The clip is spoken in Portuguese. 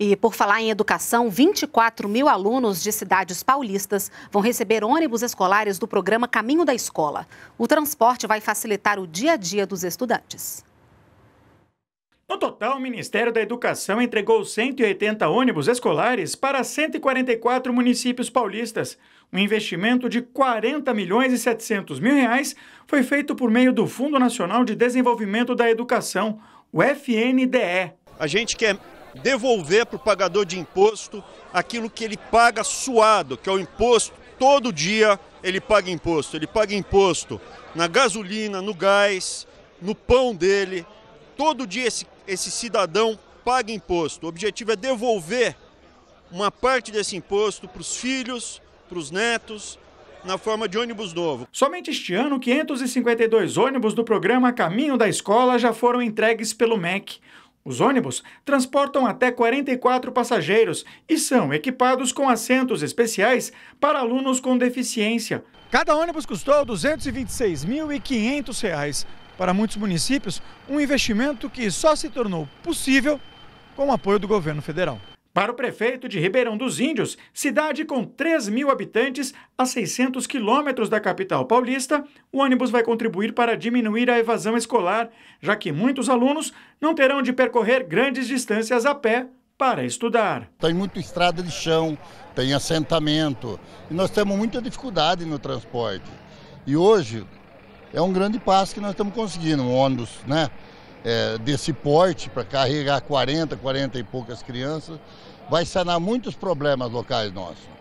E por falar em educação, 24 mil alunos de cidades paulistas vão receber ônibus escolares do programa Caminho da Escola. O transporte vai facilitar o dia a dia dos estudantes. No total, o Ministério da Educação entregou 180 ônibus escolares para 144 municípios paulistas. Um investimento de 40 milhões e 700 mil reais foi feito por meio do Fundo Nacional de Desenvolvimento da Educação, o FNDE. A gente quer devolver para o pagador de imposto aquilo que ele paga suado, que é o imposto. Todo dia ele paga imposto. Ele paga imposto na gasolina, no gás, no pão dele. Todo dia esse, esse cidadão paga imposto. O objetivo é devolver uma parte desse imposto para os filhos, para os netos, na forma de ônibus novo. Somente este ano, 552 ônibus do programa Caminho da Escola já foram entregues pelo MEC. Os ônibus transportam até 44 passageiros e são equipados com assentos especiais para alunos com deficiência. Cada ônibus custou R$ 226.500. Para muitos municípios, um investimento que só se tornou possível com o apoio do governo federal. Para o prefeito de Ribeirão dos Índios, cidade com 3 mil habitantes a 600 quilômetros da capital paulista, o ônibus vai contribuir para diminuir a evasão escolar, já que muitos alunos não terão de percorrer grandes distâncias a pé para estudar. Tem muita estrada de chão, tem assentamento, e nós temos muita dificuldade no transporte. E hoje é um grande passo que nós estamos conseguindo, um ônibus, né? é, desse porte para carregar 40, 40 e poucas crianças, vai sanar muitos problemas locais nossos.